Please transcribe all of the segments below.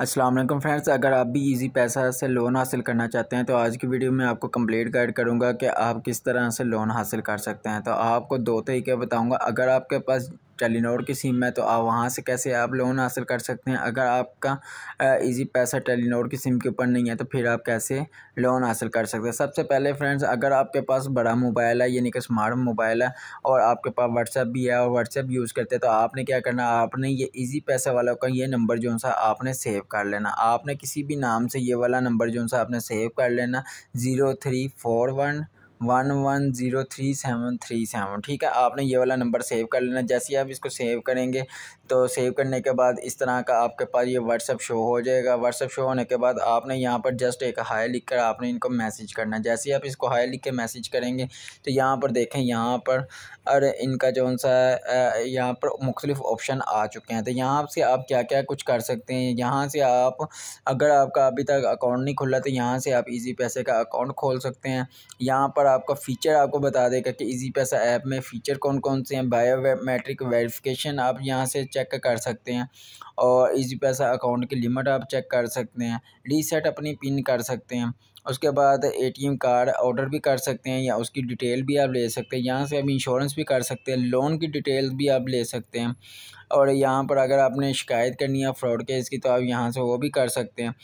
Aslam friends अगर आप भी इजी पैसा से लोन हासिल करना चाहते हैं तो आज की वीडियो में आपको कंप्लीट गाइड करूंगा कि आप किस तरह से लोन हासिल कर सकते हैं तो आपको दो तरीके बताऊंगा अगर आपके पास टेलीनॉर की सिम है तो आप वहाँ से कैसे आप लोन हासिल कर सकते हैं अगर आपका इजी पैसा टेलीनॉर की सिम के ऊपर नहीं है तो फिर आप कैसे लोन हासिल कर सकते हैं सबसे पहले फ्रेंड्स अगर आपके पास बड़ा मोबाइल है यानी कि स्मार्ट मोबाइल है और आपके पास व्हाट्सएप भी है और व्हाट्सएप यूज़ करते हैं तो आपने क्या करना आपने ये ईजी पैसा वालों का ये नंबर जो सा आपने सेव कर लेना आपने किसी भी नाम से ये वाला नंबर जो सा आपने सेव कर लेना zero three four one one one zero three seven three seven ठीक है आपने ये वाला नंबर सेव कर लेना जैसे ही आप इसको सेव करेंगे तो सेव करने के बाद इस तरह का आपके पास ये व्हाट्सअप शो हो जाएगा व्हाट्सअप शो होने के बाद आपने यहाँ पर जस्ट एक हाई लिख कर आपने इनको मैसेज करना जैसे ही आप इसको हाई लिख के मैसेज करेंगे तो यहाँ पर देखें यहाँ पर और इनका जो सा यहाँ पर मुख्तलिफ ऑप्शन आ चुके हैं तो यहाँ से आप क्या क्या कुछ कर सकते हैं यहाँ से आप अगर आपका अभी तक अकाउंट नहीं खुला तो यहाँ से आप ईजी पैसे का अकाउंट खोल सकते हैं यहाँ पर और आपका फ़ीचर आपको बता देगा कि इजी पैसा ऐप में फ़ीचर कौन कौन से हैं बायोमेट्रिक वेरिफिकेशन आप यहाँ से चेक कर सकते हैं और इजी पैसा अकाउंट की लिमिट आप चेक कर सकते हैं रीसेट अपनी पिन कर सकते हैं उसके बाद एटीएम कार्ड ऑर्डर भी कर सकते हैं या उसकी डिटेल भी आप ले सकते हैं यहाँ से आप इंश्योरेंस भी कर सकते हैं लोन की डिटेल भी आप ले सकते हैं और यहाँ पर अगर आपने शिकायत करनी है फ्रॉड केस की तो आप यहाँ से वो भी कर सकते हैं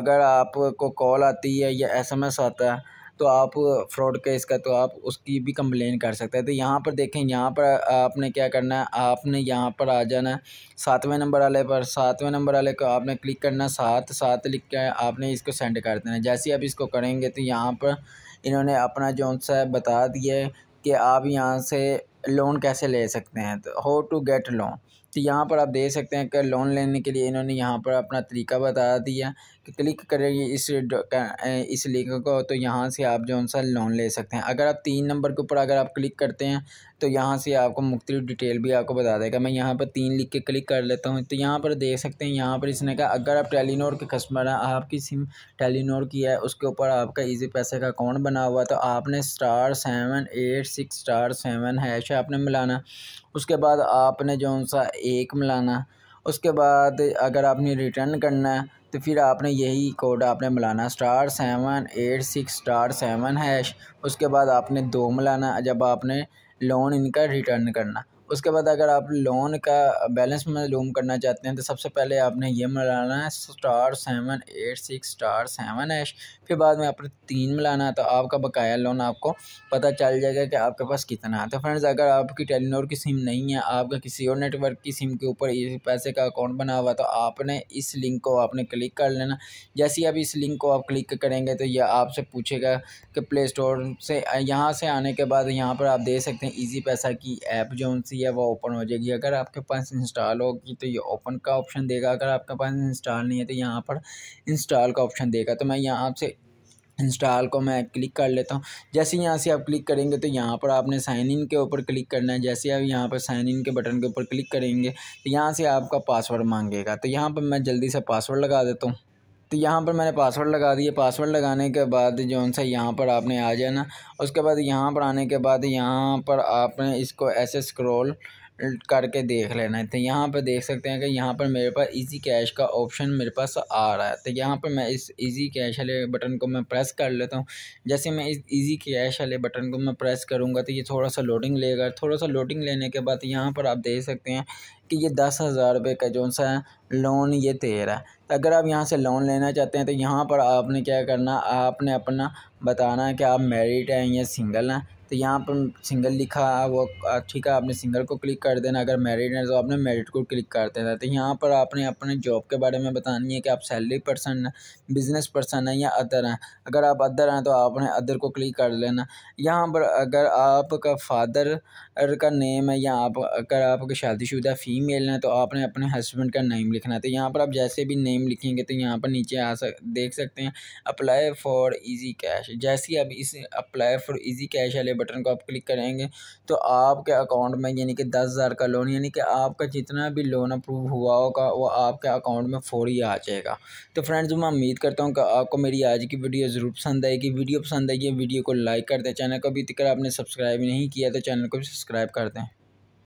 अगर आपको कॉल आती है या एसएमएस आता है तो आप फ्रॉड केस का तो आप उसकी भी कंप्लेन कर सकते हैं तो यहाँ पर देखें यहाँ पर आपने क्या करना है आपने यहाँ पर आ जाना है सातवें नंबर वाले पर सातवें नंबर वाले को आपने क्लिक करना सात सात लिख कर आपने इसको सेंड कर देना जैसे ही आप इसको करेंगे तो यहाँ पर इन्होंने अपना जो सा बता दिया कि आप यहाँ से लोन कैसे ले सकते हैं तो हाउ टू गेट लोन तो यहाँ पर आप देख सकते हैं कि लोन लेने के लिए इन्होंने यहाँ पर अपना तरीका बता दिया कि क्लिक करेंगे इस इस लिंक को तो यहाँ से आप जो सा लोन ले सकते हैं अगर आप तीन नंबर के ऊपर अगर आप क्लिक करते हैं तो यहाँ से आपको मुख्तलि डिटेल भी आपको बता देगा मैं यहाँ पर तीन लिख के क्लिक कर लेता हूँ तो यहाँ पर देख सकते हैं यहाँ पर इसने कहा अगर आप टेलीनोर के कस्टमर हैं आपकी सिम टेलीनोर की है उसके ऊपर आपका ईजी पैसे का अकाउंट बना हुआ तो आपने star seven eight six star seven hash आपने मिलाना उसके बाद आपने जो सा एक मिलाना उसके बाद अगर आपने रिटर्न करना है तो फिर आपने यही कोड आपने मिलाना star seven eight six star seven hash उसके बाद आपने दो मिलाना जब आपने लोन इनका रिटर्न करना उसके बाद अगर आप लोन का बैलेंस मालूम करना चाहते हैं तो सबसे पहले आपने ये मिलाना है star seven eight six star seven hash फिर बाद में आपने तीन मिलाना है तो आपका बकाया लोन आपको पता चल जाएगा कि आपके पास कितना है तो फ्रेंड्स अगर आपकी टेलीनोर की सिम नहीं है आपका किसी और नेटवर्क की सिम के ऊपर इस पैसे का अकाउंट बना हुआ तो आपने इस लिंक को आपने क्लिक कर लेना जैसे ही आप इस लिंक को आप क्लिक करेंगे तो यह आपसे पूछेगा कि प्ले स्टोर से यहाँ से आने के बाद यहाँ पर आप दे सकते हैं ईजी पैसा की ऐप जो उनसी है वो ओपन हो जाएगी अगर आपके पास इंस्टॉल होगी तो ये ओपन का ऑप्शन देगा अगर आपके पास इंस्टॉल नहीं है तो यहाँ पर इंस्टॉल का ऑप्शन देगा तो मैं यहाँ आपसे इंस्टॉल को मैं क्लिक कर लेता हूँ जैसे यहाँ से आप क्लिक करेंगे तो यहाँ पर आपने साइन इन के ऊपर क्लिक करना है जैसे आप यहाँ पर साइन इन के बटन के ऊपर क्लिक करेंगे तो यहाँ से आपका पासवर्ड मांगेगा तो यहाँ पर मैं जल्दी से पासवर्ड लगा देता हूँ तो यहाँ पर मैंने पासवर्ड लगा दिया पासवर्ड लगाने के बाद जो सा यहाँ पर आपने आ जाना उसके बाद यहाँ पर आने के बाद यहाँ पर आपने इसको ऐसे स्क्रॉल करके देख लेना है तो यहाँ पर देख सकते हैं कि यहाँ पर मेरे पास इजी कैश का ऑप्शन मेरे पास आ रहा है तो यहाँ पर मैं इस इजी कैश वाले बटन को मैं प्रेस कर लेता हूँ जैसे मैं इस इजी कैश वाले बटन को मैं प्रेस करूँगा तो ये थोड़ा सा लोडिंग लेगा थोड़ा सा लोडिंग लेने के बाद यहाँ पर आप देख सकते हैं कि ये दस हज़ार रुपये का जो सा लोन ये तेरह है तो अगर आप यहाँ से लोन लेना चाहते हैं तो यहाँ पर आपने क्या करना आपने अपना बताना है कि आप मेरिड हैं या सिंगल हैं तो यहाँ पर सिंगल लिखा वो ठीक है आपने सिंगल को क्लिक कर देना अगर मैरिड है तो आपने मैरिड को क्लिक कर देना तो यहाँ पर आपने अपने जॉब के बारे में बतानी है कि आप सैलरी पर्सन हैं बिजनेस पर्सन हैं या अदर हैं अगर आप अदर हैं तो आपने अदर को क्लिक कर लेना यहाँ पर अगर आपका फादर का नेम है या आप अगर आपके शादीशुदा फ़ीमेल हैं तो आपने अपने हस्बैंड का नेम लिखना है तो यहाँ पर आप जैसे भी नेम लिखेंगे तो यहाँ पर नीचे आ सक देख सकते हैं अप्लाई फॉर ईजी कैश जैसे ही आप इस अप्लाई फॉर ईजी कैश वाले बटन को आप क्लिक करेंगे तो आपके अकाउंट में यानी कि दस हज़ार का लोन यानी कि आपका जितना भी लोन अप्रूव हुआ होगा वो आपके अकाउंट में फ़ौरी आ जाएगा तो फ्रेंड्स मैं उम्मीद करता हूँ कि आपको मेरी आज की वीडियो ज़रूर पसंद आएगी वीडियो पसंद आएगी वीडियो को लाइक कर दें चैनल को अभी तक आपने सब्सक्राइब नहीं किया तो चैनल को भी सब्सक्राइब कर दें